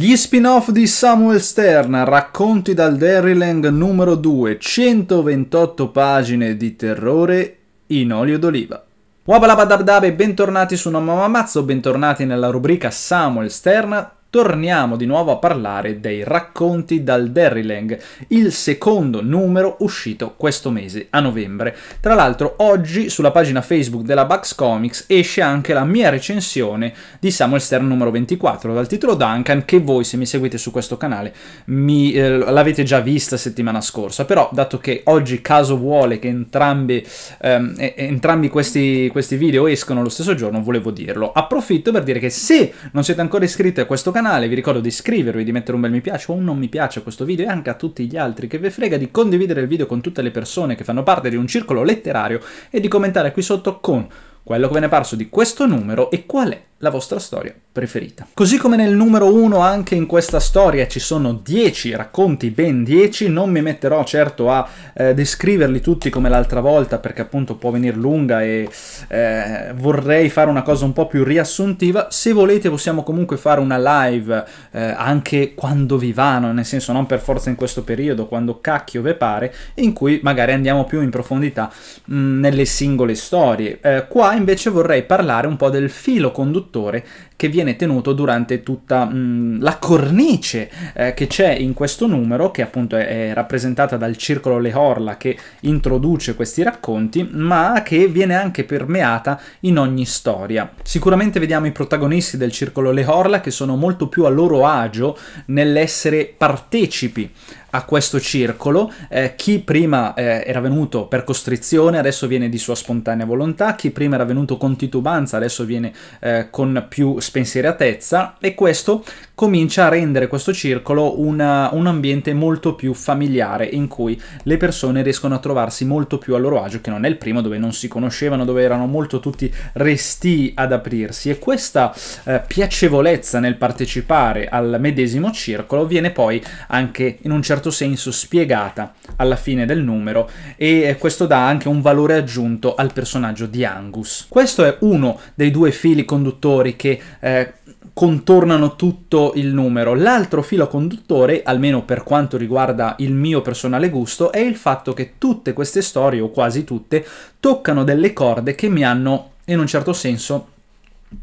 Gli spin-off di Samuel Stern, racconti dal Derrylang numero 2, 128 pagine di terrore in olio d'oliva. Wabalabadabdabe, bentornati su Nomamamazzo, bentornati nella rubrica Samuel Stern, torniamo di nuovo a parlare dei racconti dal Derrylang, il secondo numero uscito questo mese, a novembre. Tra l'altro oggi sulla pagina Facebook della Bugs Comics esce anche la mia recensione di Samuel Stern numero 24, dal titolo Duncan, che voi se mi seguite su questo canale mi, eh, l'avete già vista settimana scorsa, però dato che oggi caso vuole che entrambi, ehm, entrambi questi, questi video escono lo stesso giorno, volevo dirlo. Approfitto per dire che se non siete ancora iscritti a questo canale, canale, vi ricordo di iscrivervi, di mettere un bel mi piace o un non mi piace a questo video e anche a tutti gli altri che vi frega, di condividere il video con tutte le persone che fanno parte di un circolo letterario e di commentare qui sotto con quello che ve ne è parso di questo numero e qual è la vostra storia preferita. Così come nel numero 1 anche in questa storia ci sono 10 racconti, ben 10, non mi metterò certo a eh, descriverli tutti come l'altra volta perché appunto può venire lunga e eh, vorrei fare una cosa un po' più riassuntiva, se volete possiamo comunque fare una live eh, anche quando vi vanno, nel senso non per forza in questo periodo, quando cacchio ve pare, in cui magari andiamo più in profondità mh, mm, nelle singole storie. Eh, qua invece vorrei parlare un po' del filo conduttore che viene tenuto durante tutta mh, mm, la cornice eh, che c'è in questo numero, che appunto è, è, rappresentata dal circolo Le Horla che introduce questi racconti, ma che viene anche permeata in ogni storia. Sicuramente vediamo i protagonisti del circolo Le Horla che sono molto più a loro agio nell'essere partecipi a questo circolo, eh, chi prima eh, era venuto per costrizione adesso viene di sua spontanea volontà, chi prima era venuto con titubanza adesso viene eh, con più spensieratezza e questo comincia a rendere questo circolo una, un ambiente molto più familiare in cui le persone riescono a trovarsi molto più a loro agio, che non è il primo dove non si conoscevano, dove erano molto tutti resti ad aprirsi e questa eh, piacevolezza nel partecipare al medesimo circolo viene poi anche in un certo senso spiegata alla fine del numero e eh, questo dà anche un valore aggiunto al personaggio di Angus. Questo è uno dei due fili conduttori che eh, contornano tutto il numero. L'altro filo conduttore, almeno per quanto riguarda il mio personale gusto, è il fatto che tutte queste storie, o quasi tutte, toccano delle corde che mi hanno, in un certo senso,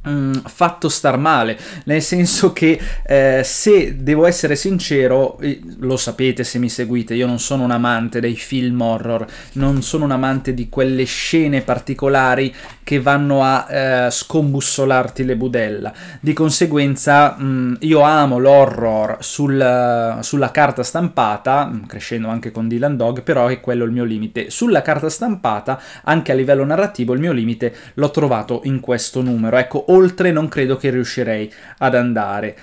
mm, fatto star male nel senso che eh, se devo essere sincero eh, lo sapete se mi seguite io non sono un amante dei film horror non sono un amante di quelle scene particolari che vanno a eh, scombussolarti le budella. Di conseguenza mh, mm, io amo l'horror sul, sulla carta stampata, mm, crescendo anche con Dylan Dog, però è quello il mio limite. Sulla carta stampata, anche a livello narrativo, il mio limite l'ho trovato in questo numero. Ecco, oltre non credo che riuscirei ad andare.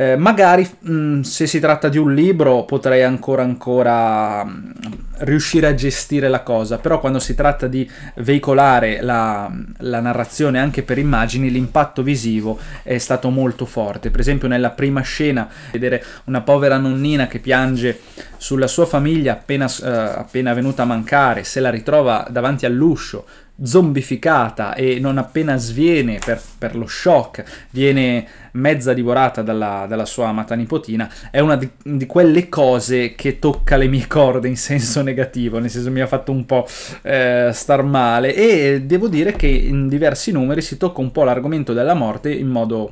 Eh, magari mh, mm, se si tratta di un libro potrei ancora ancora mh, mm, riuscire a gestire la cosa, però quando si tratta di veicolare la, mm, la narrazione anche per immagini l'impatto visivo è stato molto forte. Per esempio nella prima scena vedere una povera nonnina che piange sulla sua famiglia appena, eh, appena venuta a mancare, se la ritrova davanti all'uscio, zombificata e non appena sviene per, per, lo shock, viene mezza divorata dalla, dalla sua amata nipotina, è una di, di, quelle cose che tocca le mie corde in senso negativo, nel senso mi ha fatto un po' eh, star male e devo dire che in diversi numeri si tocca un po' l'argomento della morte in modo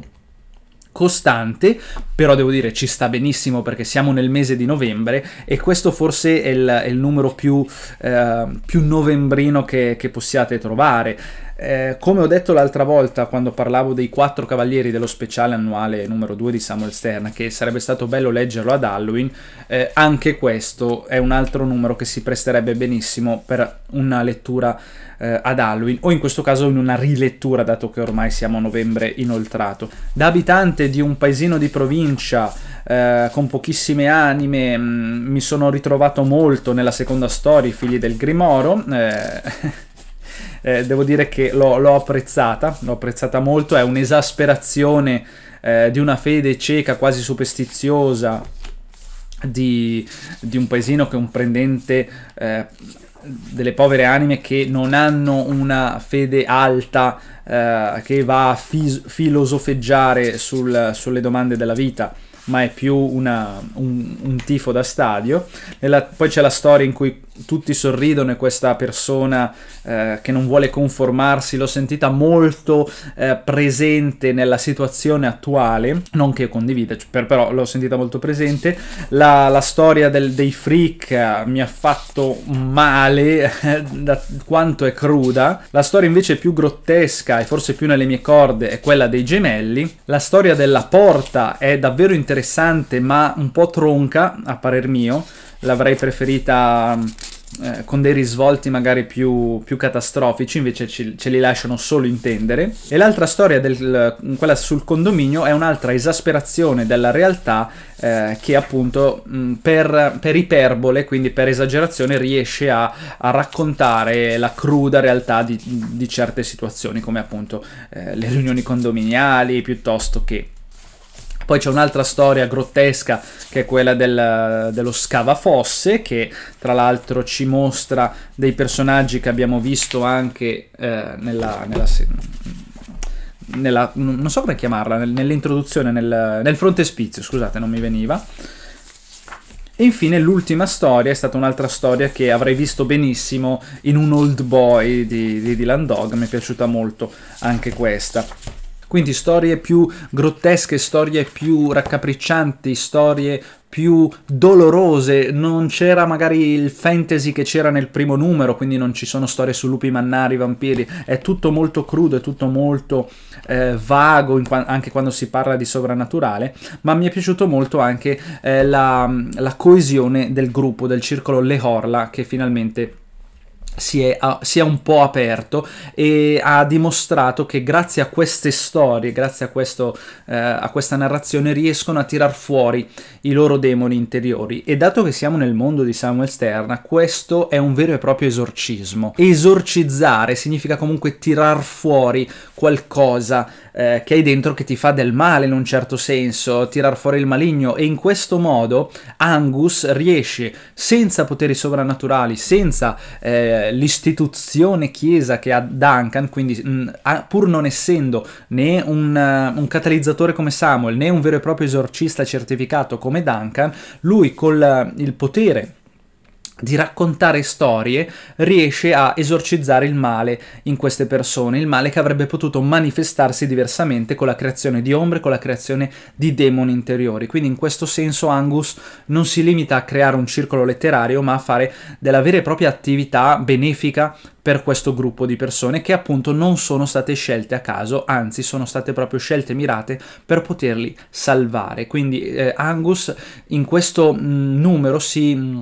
costante, però devo dire ci sta benissimo perché siamo nel mese di novembre e questo forse è il, è il numero più, eh, più novembrino che, che possiate trovare. Eh, come ho detto l'altra volta quando parlavo dei quattro cavalieri dello speciale annuale numero 2 di Samuel Stern, che sarebbe stato bello leggerlo ad Halloween, eh, anche questo è un altro numero che si presterebbe benissimo per una lettura eh, ad Halloween, o in questo caso in una rilettura, dato che ormai siamo a novembre inoltrato. Da abitante di un paesino di provincia eh, con pochissime anime, mh, mm, mi sono ritrovato molto nella seconda storia, i figli del Grimoro. Eh... eh, devo dire che l'ho, l'ho apprezzata, l'ho apprezzata molto, è un'esasperazione eh, di una fede cieca, quasi superstiziosa, di, di un paesino che è un prendente... Eh, delle povere anime che non hanno una fede alta eh, che va a fis- filosofeggiare sul, sulle domande della vita ma è più una, un, un, tifo da stadio Nella, poi c'è la storia in cui tutti sorridono e questa persona eh, che non vuole conformarsi l'ho sentita molto eh, presente nella situazione attuale, non che condivida, però l'ho sentita molto presente. La, la storia del, dei freak eh, mi ha fatto male da quanto è cruda. La storia invece più grottesca e forse più nelle mie corde è quella dei gemelli. La storia della porta è davvero interessante ma un po' tronca a parer mio l'avrei preferita eh, con dei risvolti magari più, più catastrofici, invece ce, ce, li lasciano solo intendere. E l'altra storia, del, quella sul condominio, è un'altra esasperazione della realtà eh, che appunto mh, mm, per, per, iperbole, quindi per esagerazione, riesce a, a raccontare la cruda realtà di, di certe situazioni, come appunto eh, le riunioni condominiali piuttosto che poi c'è un'altra storia grottesca che è quella del, dello scavafosse che tra l'altro ci mostra dei personaggi che abbiamo visto anche eh, nella, nella, nella, non so come chiamarla, nell'introduzione, nel, nel frontespizio, scusate non mi veniva. E infine l'ultima storia è stata un'altra storia che avrei visto benissimo in un old boy di, di Dylan Dog, mi è piaciuta molto anche questa. Quindi storie più grottesche, storie più raccapriccianti, storie più dolorose, non c'era magari il fantasy che c'era nel primo numero, quindi non ci sono storie su lupi mannari, vampiri, è tutto molto crudo, è tutto molto eh, vago qua anche quando si parla di sovrannaturale, ma mi è piaciuto molto anche eh, la, la coesione del gruppo, del circolo Le Horla, che finalmente si è, si è, un po' aperto e ha dimostrato che grazie a queste storie, grazie a, questo, eh, a questa narrazione, riescono a tirar fuori i loro demoni interiori. E dato che siamo nel mondo di Samuel Stern, questo è un vero e proprio esorcismo. Esorcizzare significa comunque tirar fuori qualcosa eh, che hai dentro che ti fa del male in un certo senso, tirar fuori il maligno e in questo modo Angus riesce senza poteri sovrannaturali, senza... Eh, l'istituzione chiesa che ha Duncan, quindi mh, mm, pur non essendo né un, eh, un, catalizzatore come Samuel né un vero e proprio esorcista certificato come Duncan, lui con eh, il potere di raccontare storie riesce a esorcizzare il male in queste persone, il male che avrebbe potuto manifestarsi diversamente con la creazione di ombre, con la creazione di demoni interiori. Quindi in questo senso Angus non si limita a creare un circolo letterario, ma a fare della vera e propria attività benefica per questo gruppo di persone che appunto non sono state scelte a caso, anzi sono state proprio scelte mirate per poterli salvare. Quindi eh, Angus in questo mh, mm, numero si... Mh, mm,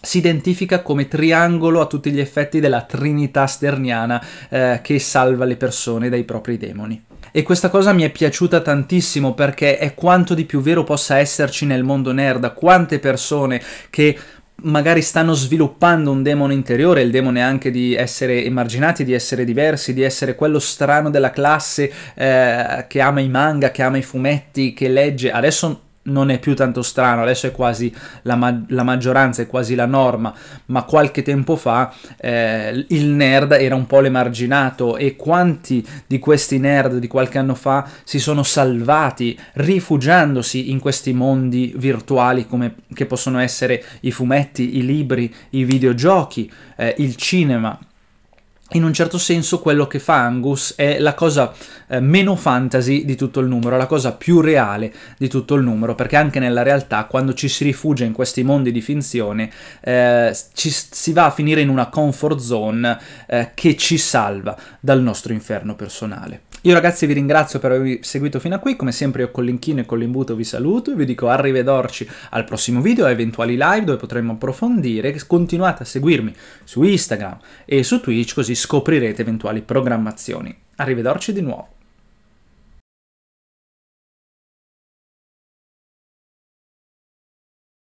si identifica come triangolo a tutti gli effetti della trinità sterniana eh, che salva le persone dai propri demoni. E questa cosa mi è piaciuta tantissimo perché è quanto di più vero possa esserci nel mondo nerd, quante persone che magari stanno sviluppando un demone interiore, il demone anche di essere emarginati, di essere diversi, di essere quello strano della classe eh, che ama i manga, che ama i fumetti, che legge. Adesso non è più tanto strano, adesso è quasi la, ma- la maggioranza, è quasi la norma, ma qualche tempo fa eh, il nerd era un po' l'emarginato e quanti di questi nerd di qualche anno fa si sono salvati rifugiandosi in questi mondi virtuali come, che possono essere i fumetti, i libri, i videogiochi, eh, il cinema in un certo senso quello che fa Angus è la cosa eh, meno fantasy di tutto il numero, la cosa più reale di tutto il numero, perché anche nella realtà quando ci si rifugia in questi mondi di finzione eh, ci, si va a finire in una comfort zone eh, che ci salva dal nostro inferno personale. Io ragazzi vi ringrazio per avermi seguito fino a qui, come sempre io con l'inchino e con l'imbuto vi saluto e vi dico arrivederci al prossimo video, a eventuali live dove potremo approfondire, continuate a seguirmi su Instagram e su Twitch così scoprirete eventuali programmazioni. Arrivederci di nuovo.